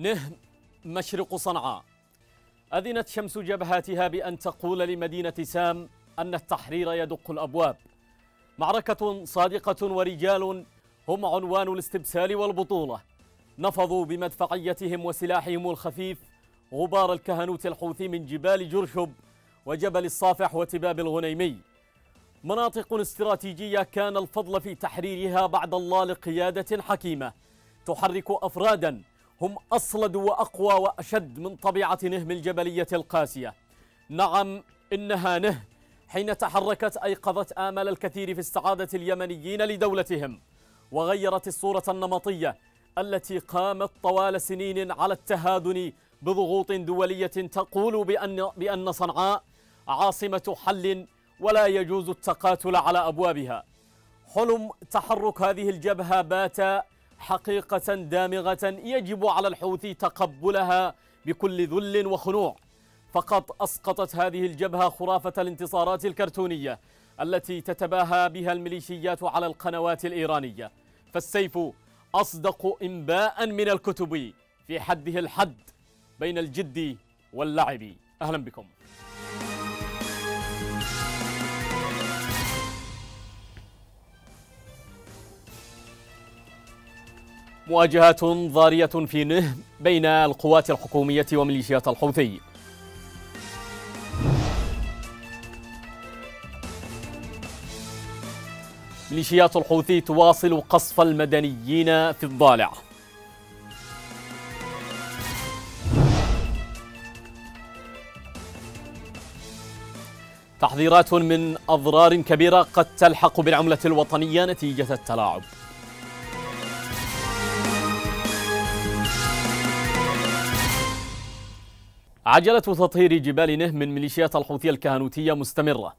نه مشرق صنعاء أذنت شمس جبهاتها بأن تقول لمدينة سام أن التحرير يدق الأبواب معركة صادقة ورجال هم عنوان الاستبسال والبطولة نفضوا بمدفعيتهم وسلاحهم الخفيف غبار الكهنوت الحوثي من جبال جرشب وجبل الصافح وتباب الغنيمي مناطق استراتيجية كان الفضل في تحريرها بعد الله لقيادة حكيمة تحرك أفرادا هم أصلد وأقوى وأشد من طبيعة نهم الجبلية القاسية نعم إنها نه حين تحركت أيقظت آمال الكثير في استعاده اليمنيين لدولتهم وغيرت الصورة النمطية التي قامت طوال سنين على التهادن بضغوط دولية تقول بأن, بأن صنعاء عاصمة حل ولا يجوز التقاتل على أبوابها حلم تحرك هذه الجبهة بات حقيقة دامغة يجب على الحوثي تقبلها بكل ذل وخنوع فقد أسقطت هذه الجبهة خرافة الانتصارات الكرتونية التي تتباهى بها الميليشيات على القنوات الإيرانية فالسيف أصدق إنباء من الكتب في حده الحد بين الجد واللعب أهلا بكم مواجهات ضارية في نه بين القوات الحكومية وميليشيات الحوثي ميليشيات الحوثي تواصل قصف المدنيين في الضالع تحذيرات من أضرار كبيرة قد تلحق بالعملة الوطنية نتيجة التلاعب عجلة تطهير جبال نه من ميليشيات الحوثية الكهنوتية مستمرة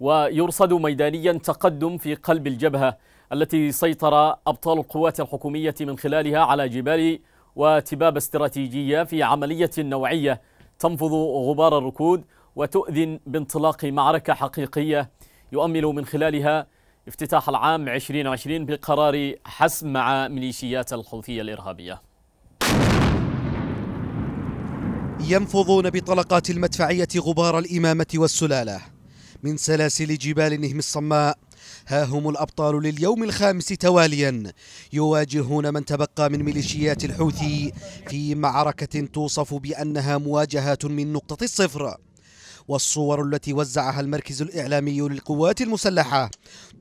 ويرصد ميدانيا تقدم في قلب الجبهة التي سيطر أبطال القوات الحكومية من خلالها على جبال وتباب استراتيجية في عملية نوعية تنفض غبار الركود وتؤذن بانطلاق معركة حقيقية يؤمل من خلالها افتتاح العام 2020 بقرار حسم مع ميليشيات الحوثية الإرهابية ينفضون بطلقات المدفعية غبار الإمامة والسلالة من سلاسل جبال نهم الصماء ها هم الأبطال لليوم الخامس تواليا يواجهون من تبقى من ميليشيات الحوثي في معركة توصف بأنها مواجهات من نقطة الصفر والصور التي وزعها المركز الإعلامي للقوات المسلحة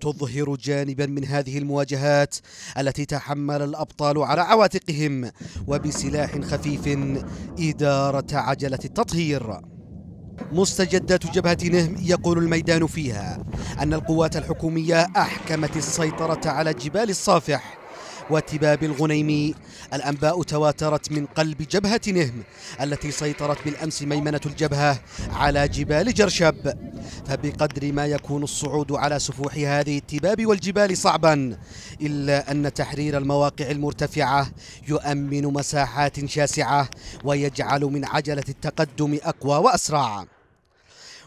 تظهر جانبا من هذه المواجهات التي تحمل الأبطال على عواتقهم وبسلاح خفيف إدارة عجلة التطهير مستجدات جبهة نهم يقول الميدان فيها أن القوات الحكومية أحكمت السيطرة على جبال الصافح وتباب الغنيمي الأنباء تواترت من قلب جبهة نهم التي سيطرت بالأمس ميمنة الجبهة على جبال جرشب فبقدر ما يكون الصعود على سفوح هذه التباب والجبال صعبا إلا أن تحرير المواقع المرتفعة يؤمن مساحات شاسعة ويجعل من عجلة التقدم أقوى وأسرع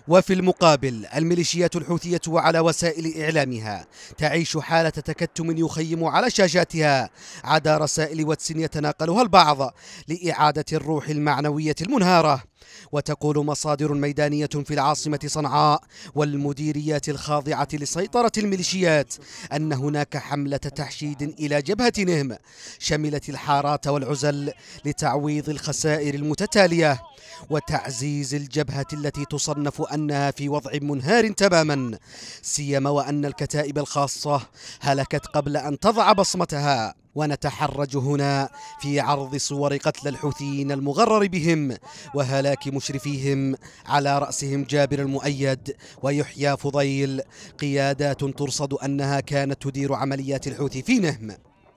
وفي المقابل الميليشيات الحوثية وعلى وسائل إعلامها تعيش حالة تكتم يخيم على شاشاتها عدا رسائل واتس يتناقلها البعض لإعادة الروح المعنوية المنهارة وتقول مصادر ميدانية في العاصمة صنعاء والمديريات الخاضعة لسيطرة الميليشيات أن هناك حملة تحشيد إلى جبهة نهم شملت الحارات والعزل لتعويض الخسائر المتتالية وتعزيز الجبهة التي تصنف أنها في وضع منهار تماما سيما وأن الكتائب الخاصة هلكت قبل أن تضع بصمتها ونتحرج هنا في عرض صور قتل الحوثيين المغرر بهم وهلاك مشرفيهم على رأسهم جابر المؤيد ويحيى فضيل قيادات ترصد أنها كانت تدير عمليات الحوثي في نهم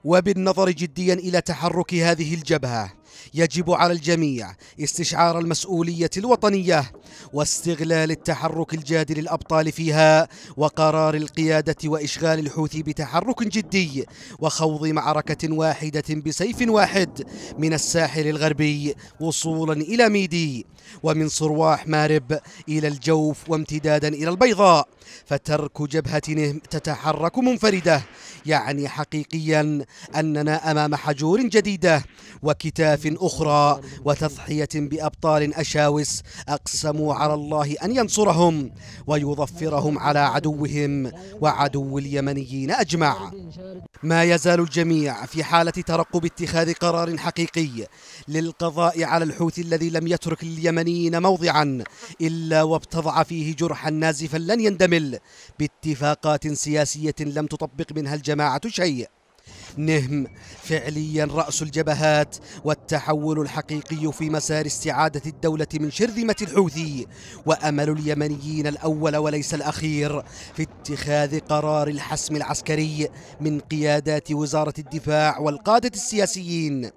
وبالنظر جديا إلى تحرك هذه الجبهة يجب على الجميع استشعار المسؤولية الوطنية واستغلال التحرك الجاد للأبطال فيها وقرار القيادة وإشغال الحوثي بتحرك جدي وخوض معركة واحدة بسيف واحد من الساحل الغربي وصولا إلى ميدي ومن صرواح مارب إلى الجوف وامتدادا إلى البيضاء فترك جبهة تتحرك منفردة يعني حقيقيا أننا أمام حجور جديدة وكتاف أخرى وتضحية بأبطال أشاوس أقسموا على الله أن ينصرهم ويظفرهم على عدوهم وعدو اليمنيين أجمع ما يزال الجميع في حالة ترقب اتخاذ قرار حقيقي للقضاء على الحوثي الذي لم يترك اليمنيين موضعا إلا وابتضع فيه جرحا نازفا لن يندمل باتفاقات سياسية لم تطبق منها الجماعة شيء نهم فعليا رأس الجبهات والتحول الحقيقي في مسار استعادة الدولة من شرذمة الحوثي وأمل اليمنيين الأول وليس الأخير في اتخاذ قرار الحسم العسكري من قيادات وزارة الدفاع والقادة السياسيين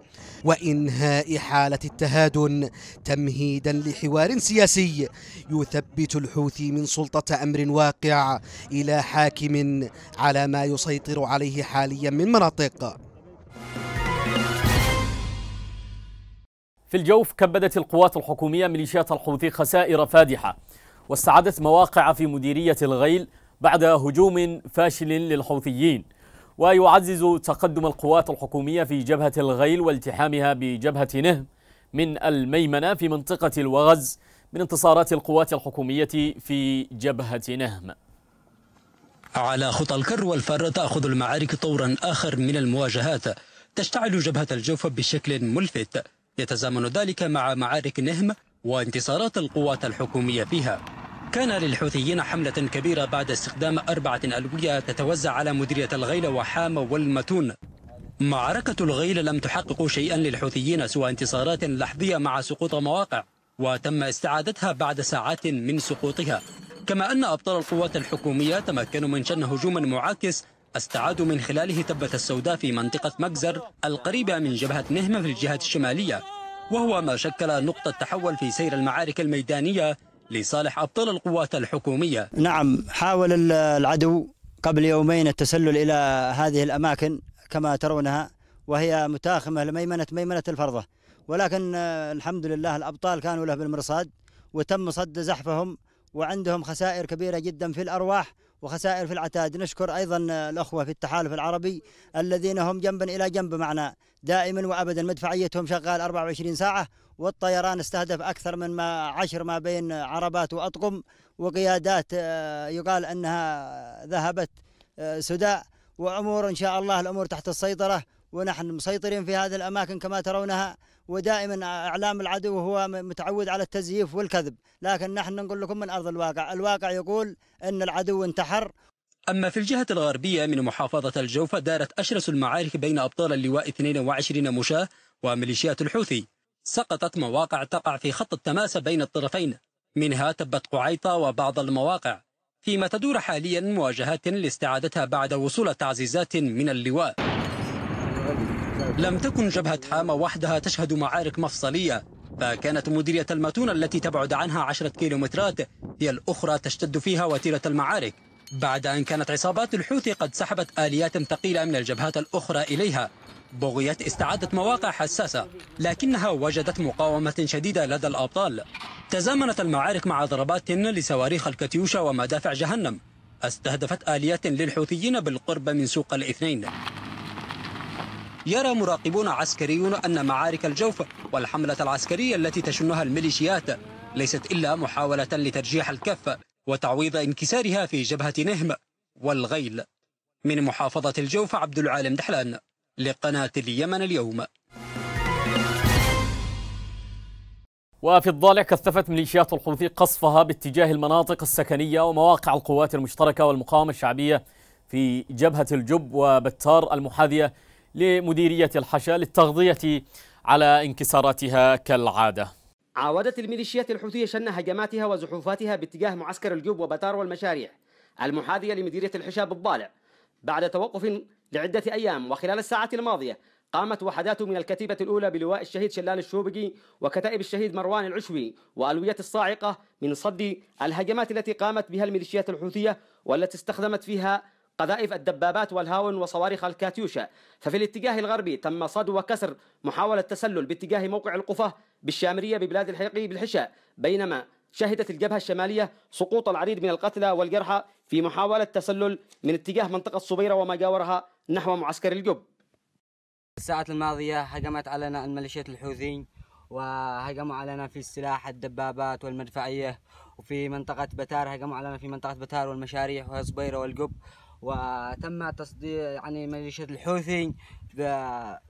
وإنهاء حالة التهادن تمهيدا لحوار سياسي يثبت الحوثي من سلطة أمر واقع إلى حاكم على ما يسيطر عليه حاليا من مناطق المنطقة في الجوف كبدت القوات الحكومية ميليشيات الحوثي خسائر فادحة واستعادت مواقع في مديرية الغيل بعد هجوم فاشل للحوثيين ويعزز تقدم القوات الحكومية في جبهة الغيل والتحامها بجبهة نهم من الميمنة في منطقة الوغز من انتصارات القوات الحكومية في جبهة نهم على خطى الكر والفر تأخذ المعارك طورا آخر من المواجهات تشتعل جبهة الجوف بشكل ملفت يتزامن ذلك مع معارك نهم وانتصارات القوات الحكومية فيها كان للحوثيين حملة كبيرة بعد استخدام أربعة ألوية تتوزع على مديرية الغيل وحام والمتون معركة الغيل لم تحقق شيئا للحوثيين سوى انتصارات لحظية مع سقوط مواقع وتم استعادتها بعد ساعات من سقوطها كما أن أبطال القوات الحكومية تمكنوا من شن هجوم معاكس استعادوا من خلاله تبة السوداء في منطقة مجزر القريبة من جبهة نهمة في الجهة الشمالية وهو ما شكل نقطة تحول في سير المعارك الميدانية لصالح أبطال القوات الحكومية نعم حاول العدو قبل يومين التسلل إلى هذه الأماكن كما ترونها وهي متاخمة لميمنة ميمنة الفرضة ولكن آه، الحمد لله الأبطال كانوا له بالمرصاد وتم صد زحفهم وعندهم خسائر كبيرة جدا في الأرواح وخسائر في العتاد نشكر أيضا الأخوة في التحالف العربي الذين هم جنبا إلى جنب معنا دائما وأبدا مدفعيتهم شغال 24 ساعة والطيران استهدف أكثر من ما عشر ما بين عربات وأطقم وقيادات آه، يقال أنها ذهبت آه، سداء وأمور إن شاء الله الأمور تحت السيطرة ونحن مسيطرين في هذه الأماكن كما ترونها ودائما اعلام العدو هو متعود على التزييف والكذب لكن نحن نقول لكم من ارض الواقع الواقع يقول ان العدو انتحر أما في الجهة الغربية من محافظة الجوفة دارت أشرس المعارك بين أبطال اللواء 22 مشاة وميليشيات الحوثي سقطت مواقع تقع في خط التماس بين الطرفين منها تبت قعيطة وبعض المواقع فيما تدور حاليا مواجهات لاستعادتها بعد وصول تعزيزات من اللواء لم تكن جبهة حامة وحدها تشهد معارك مفصلية فكانت مديرية المتونة التي تبعد عنها عشرة كيلومترات هي الأخرى تشتد فيها وتيرة المعارك بعد أن كانت عصابات الحوثي قد سحبت آليات ثقيلة من الجبهات الأخرى إليها بغيت استعادة مواقع حساسة لكنها وجدت مقاومة شديدة لدى الأبطال تزامنت المعارك مع ضربات لصواريخ الكاتيوشا ومدافع جهنم استهدفت آليات للحوثيين بالقرب من سوق الاثنين يرى مراقبون عسكريون أن معارك الجوف والحملة العسكرية التي تشنها الميليشيات ليست إلا محاولة لترجيح الكفة وتعويض انكسارها في جبهة نهم والغيل من محافظة الجوف عبد العالم دحلان لقناة اليمن اليوم وفي الضالع كثفت ميليشيات الحوثي قصفها باتجاه المناطق السكنية ومواقع القوات المشتركة والمقاومة الشعبية في جبهة الجب وبتار المحاذية لمديرية الحشا للتغطية على انكساراتها كالعادة عاودت الميليشيات الحوثية شن هجماتها وزحوفاتها باتجاه معسكر الجوب وبتار والمشاريع المحاذية لمديرية الحشا بالضالع بعد توقف لعدة أيام وخلال الساعات الماضية قامت وحدات من الكتيبة الأولى بلواء الشهيد شلال الشوبقي وكتائب الشهيد مروان العشوي وألوية الصاعقة من صد الهجمات التي قامت بها الميليشيات الحوثية والتي استخدمت فيها قذائف الدبابات والهاون وصواريخ الكاتيوشا ففي الاتجاه الغربي تم صد وكسر محاولة تسلل باتجاه موقع القفة بالشامرية ببلاد الحلقي بالحشاء بينما شهدت الجبهة الشمالية سقوط العديد من القتلى والجرحى في محاولة تسلل من اتجاه منطقة صبيرة وما جاورها نحو معسكر الجب الساعات الماضية هجمت علينا الميليشيات الحوثيين وهجموا علينا في السلاح الدبابات والمدفعية وفي منطقة بتار هجموا علينا في منطقة بتار والمشاريح وصبيرة والجب وتم تصدير يعني ميليشيا الحوثي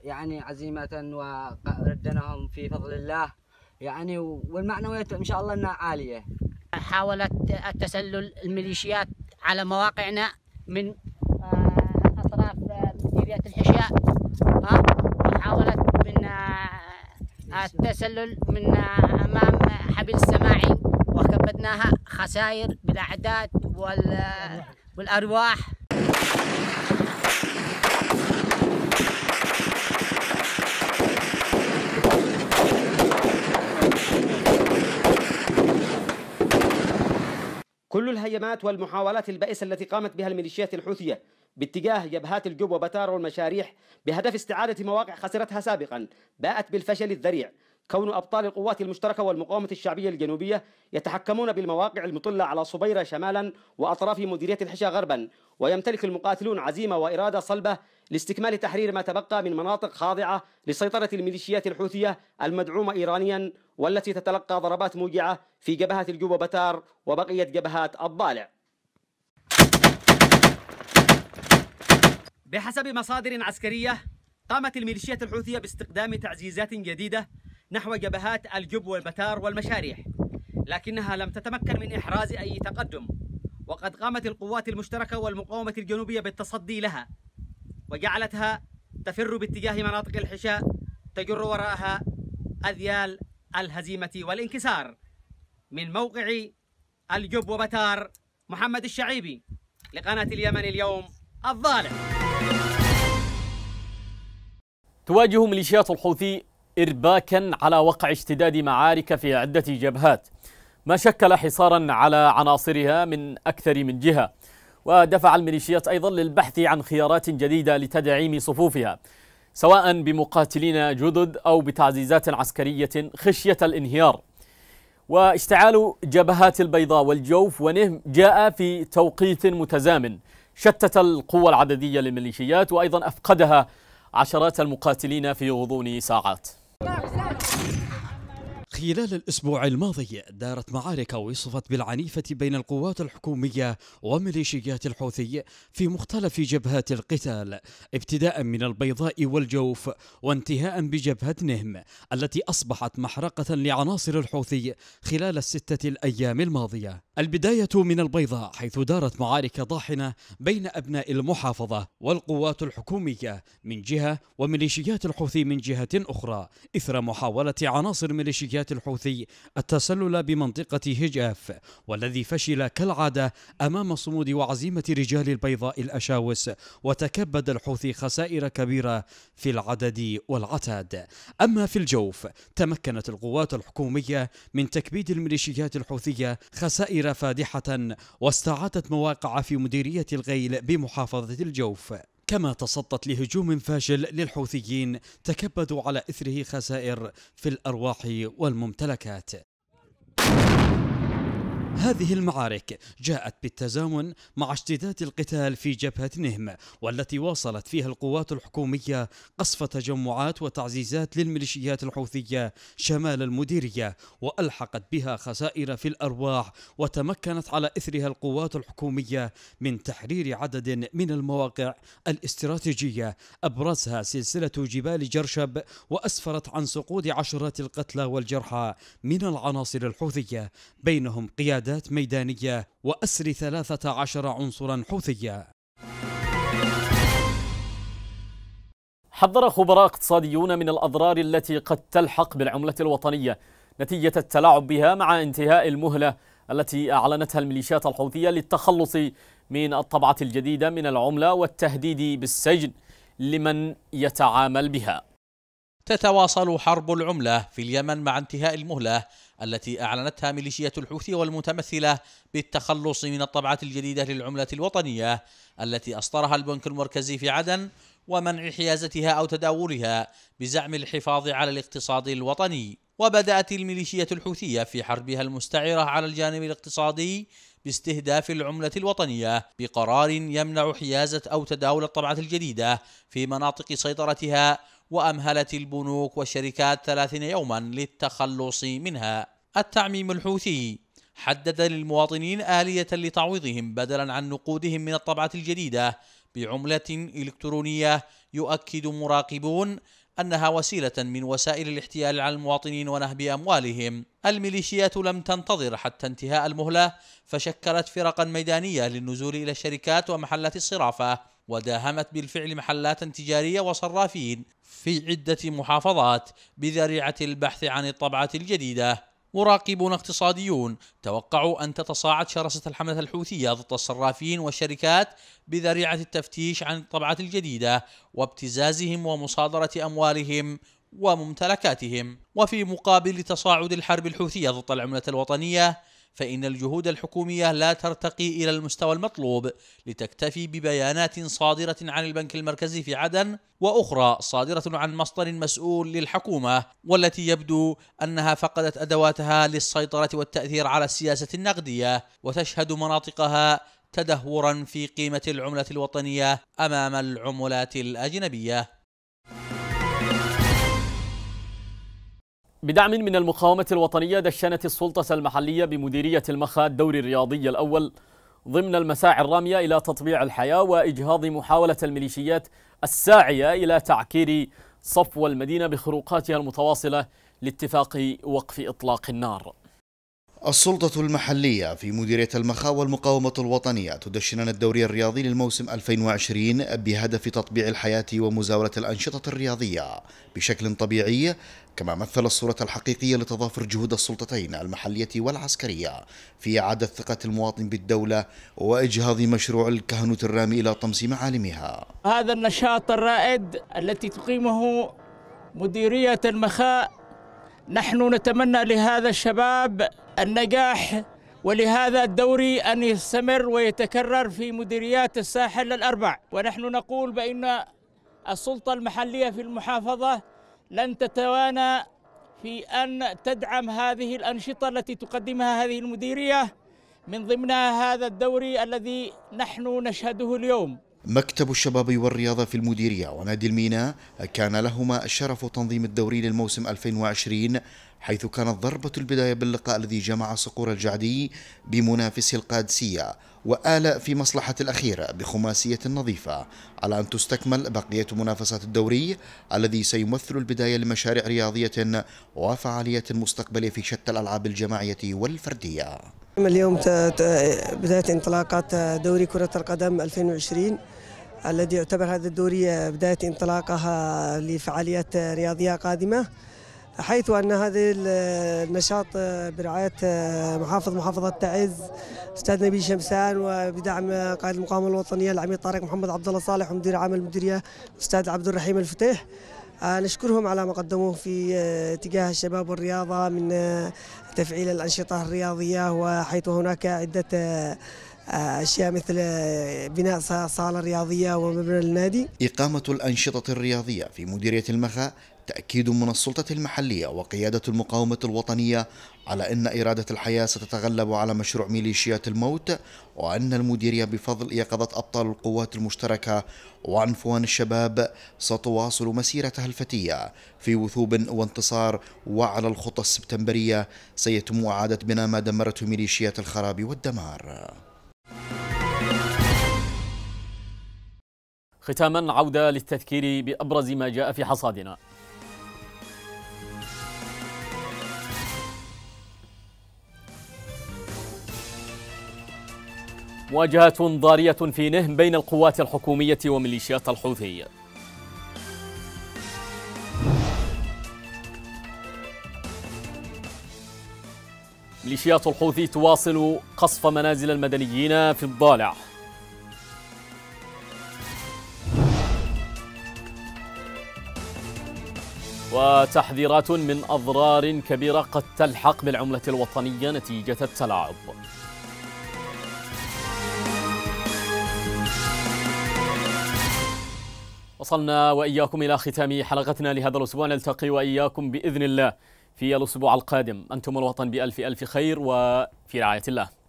يعني عزيمة وردناهم في فضل الله يعني والمعنويات إن شاء الله أنها عالية حاولت التسلل الميليشيات على مواقعنا من آه، أطراف آه، مديرية الحشاء آه، وحاولت من التسلل من أمام حبل السماعي وكبدناها خسائر بالأعداد وال والأرواح كل الهيمات والمحاولات البائسة التي قامت بها الميليشيات الحوثية باتجاه جبهات الجب وبتار والمشاريح بهدف استعادة مواقع خسرتها سابقا باءت بالفشل الذريع كون أبطال القوات المشتركة والمقاومة الشعبية الجنوبية يتحكمون بالمواقع المطلة على صبيرة شمالا وأطراف مديرية الحشا غربا ويمتلك المقاتلون عزيمة وإرادة صلبة لاستكمال تحرير ما تبقى من مناطق خاضعة لسيطرة الميليشيات الحوثية المدعومة إيرانيا والتي تتلقى ضربات موجعة في جبهة الجوبة بتار وبقية جبهات الضالع بحسب مصادر عسكرية قامت الميليشيات الحوثية باستخدام تعزيزات جديدة نحو جبهات الجب والبتار والمشاريح لكنها لم تتمكن من إحراز أي تقدم وقد قامت القوات المشتركة والمقاومة الجنوبية بالتصدي لها وجعلتها تفر باتجاه مناطق الحشاء تجر وراءها أذيال الهزيمة والانكسار من موقع الجب وبتار محمد الشعيبي لقناة اليمن اليوم الظالم تواجه ميليشيات الحوثي إرباكا على وقع اشتداد معارك في عدة جبهات ما شكل حصارا على عناصرها من أكثر من جهة ودفع الميليشيات أيضا للبحث عن خيارات جديدة لتدعيم صفوفها سواء بمقاتلين جدد أو بتعزيزات عسكرية خشية الانهيار واشتعال جبهات البيضاء والجوف ونهم جاء في توقيت متزامن شتت القوة العددية للميليشيات وأيضا أفقدها عشرات المقاتلين في غضون ساعات خلال الأسبوع الماضي دارت معارك وصفت بالعنيفة بين القوات الحكومية وميليشيات الحوثي في مختلف جبهات القتال ابتداء من البيضاء والجوف وانتهاء بجبهة نهم التي أصبحت محرقة لعناصر الحوثي خلال الستة الأيام الماضية البداية من البيضاء حيث دارت معارك ضاحنة بين أبناء المحافظة والقوات الحكومية من جهة وميليشيات الحوثي من جهة أخرى إثر محاولة عناصر ميليشيات الحوثي التسلل بمنطقة هجاف والذي فشل كالعادة أمام صمود وعزيمة رجال البيضاء الأشاوس وتكبد الحوثي خسائر كبيرة في العدد والعتاد أما في الجوف تمكنت القوات الحكومية من تكبيد الميليشيات الحوثية خسائر فادحة واستعادت مواقع في مديرية الغيل بمحافظة الجوف كما تصدت لهجوم فاشل للحوثيين تكبدوا على إثره خسائر في الأرواح والممتلكات هذه المعارك جاءت بالتزامن مع اشتداد القتال في جبهة نهم والتي واصلت فيها القوات الحكومية قصف تجمعات وتعزيزات للميليشيات الحوثية شمال المديرية وألحقت بها خسائر في الأرواح وتمكنت على إثرها القوات الحكومية من تحرير عدد من المواقع الاستراتيجية أبرزها سلسلة جبال جرشب وأسفرت عن سقوط عشرات القتلى والجرحى من العناصر الحوثية بينهم قيادة قيادات ميدانية وأسر 13 عنصرا حوثيا حذر خبراء اقتصاديون من الأضرار التي قد تلحق بالعملة الوطنية نتيجة التلاعب بها مع انتهاء المهلة التي أعلنتها الميليشيات الحوثية للتخلص من الطبعة الجديدة من العملة والتهديد بالسجن لمن يتعامل بها تتواصل حرب العملة في اليمن مع انتهاء المهلة التي أعلنتها ميليشيات الحوثي والمتمثلة بالتخلص من الطبعات الجديدة للعملة الوطنية التي أصدرها البنك المركزي في عدن ومنع حيازتها أو تداولها بزعم الحفاظ على الاقتصاد الوطني وبدأت الميليشيات الحوثية في حربها المستعرة على الجانب الاقتصادي باستهداف العملة الوطنية بقرار يمنع حيازة أو تداول الطبعة الجديدة في مناطق سيطرتها وأمهلت البنوك والشركات ثلاثين يوما للتخلص منها التعميم الحوثي حدد للمواطنين آلية لتعويضهم بدلا عن نقودهم من الطبعة الجديدة بعملة إلكترونية يؤكد مراقبون أنها وسيلة من وسائل الاحتيال على المواطنين ونهب أموالهم الميليشيات لم تنتظر حتى انتهاء المهلة فشكلت فرقا ميدانية للنزول إلى الشركات ومحلات الصرافة وداهمت بالفعل محلات تجارية وصرافين في عدة محافظات بذريعة البحث عن الطبعة الجديدة مراقبون اقتصاديون توقعوا أن تتصاعد شرسة الحملة الحوثية ضد الصرافين والشركات بذريعة التفتيش عن الطبعة الجديدة وابتزازهم ومصادرة أموالهم وممتلكاتهم وفي مقابل تصاعد الحرب الحوثية ضد العملة الوطنية فإن الجهود الحكومية لا ترتقي إلى المستوى المطلوب لتكتفي ببيانات صادرة عن البنك المركزي في عدن وأخرى صادرة عن مصدر مسؤول للحكومة والتي يبدو أنها فقدت أدواتها للسيطرة والتأثير على السياسة النقدية وتشهد مناطقها تدهورا في قيمة العملة الوطنية أمام العملات الأجنبية بدعم من المقاومة الوطنية دشنت السلطة المحلية بمديرية المخا الدوري الرياضي الأول ضمن المساعي الرامية إلى تطبيع الحياة وإجهاض محاولة الميليشيات الساعية إلى تعكير صفو المدينة بخروقاتها المتواصلة لاتفاق وقف إطلاق النار السلطة المحلية في مديرية المخا والمقاومة الوطنية تدشنان الدوري الرياضي للموسم 2020 بهدف تطبيع الحياة ومزاولة الأنشطة الرياضية بشكل طبيعي كما مثل الصورة الحقيقية لتضافر جهود السلطتين المحلية والعسكرية في إعادة ثقة المواطن بالدولة وإجهاض مشروع الكهنوت الرامي إلى طمس معالمها هذا النشاط الرائد التي تقيمه مديرية المخاء نحن نتمنى لهذا الشباب النجاح ولهذا الدوري أن يستمر ويتكرر في مديريات الساحل الأربع ونحن نقول بأن السلطة المحلية في المحافظة لن تتوانى في أن تدعم هذه الأنشطة التي تقدمها هذه المديرية من ضمنها هذا الدوري الذي نحن نشهده اليوم مكتب الشباب والرياضة في المديرية ونادي الميناء كان لهما الشرف تنظيم الدوري للموسم 2020 حيث كانت ضربة البداية باللقاء الذي جمع صقور الجعدي بمنافسي القادسية وآل في مصلحة الأخيرة بخماسية نظيفة على أن تستكمل بقية منافسات الدوري الذي سيمثل البداية لمشاريع رياضية وفعالية مستقبلية في شتى الألعاب الجماعية والفردية اليوم بداية انطلاقات دوري كرة القدم 2020 الذي يعتبر هذا الدوري بداية انطلاقها لفعاليات رياضية قادمة حيث أن هذا النشاط برعاية محافظ محافظة تعز أستاذ نبيل شمسان وبدعم قائد المقاومة الوطنية العميد طارق محمد عبد الله صالح ومدير عام المديرية الأستاذ عبد الرحيم الفتيح آه، نشكرهم على ما قدموه في آه، اتجاه الشباب والرياضة من آه، تفعيل الأنشطة الرياضية وحيث هناك عدة أشياء مثل بناء صالة رياضية ومبنى النادي إقامة الأنشطة الرياضية في مديرية المخا تأكيد من السلطة المحلية وقيادة المقاومة الوطنية على أن إرادة الحياة ستتغلب على مشروع ميليشيات الموت وأن المديرية بفضل يقظة أبطال القوات المشتركة وعنفوان الشباب ستواصل مسيرتها الفتية في وثوب وانتصار وعلى الخطى السبتمبرية سيتم إعادة بناء ما دمرته ميليشيات الخراب والدمار ختاما عودة للتذكير بأبرز ما جاء في حصادنا مواجهة ضارية في نهم بين القوات الحكومية وميليشيات الحوثي ميليشيات الحوثي تواصل قصف منازل المدنيين في الضالع وتحذيرات من أضرار كبيرة قد تلحق بالعملة الوطنية نتيجة التلاعب وصلنا وإياكم إلى ختام حلقتنا لهذا الأسبوع نلتقي وإياكم بإذن الله في الأسبوع القادم أنتم الوطن بألف ألف خير وفي رعاية الله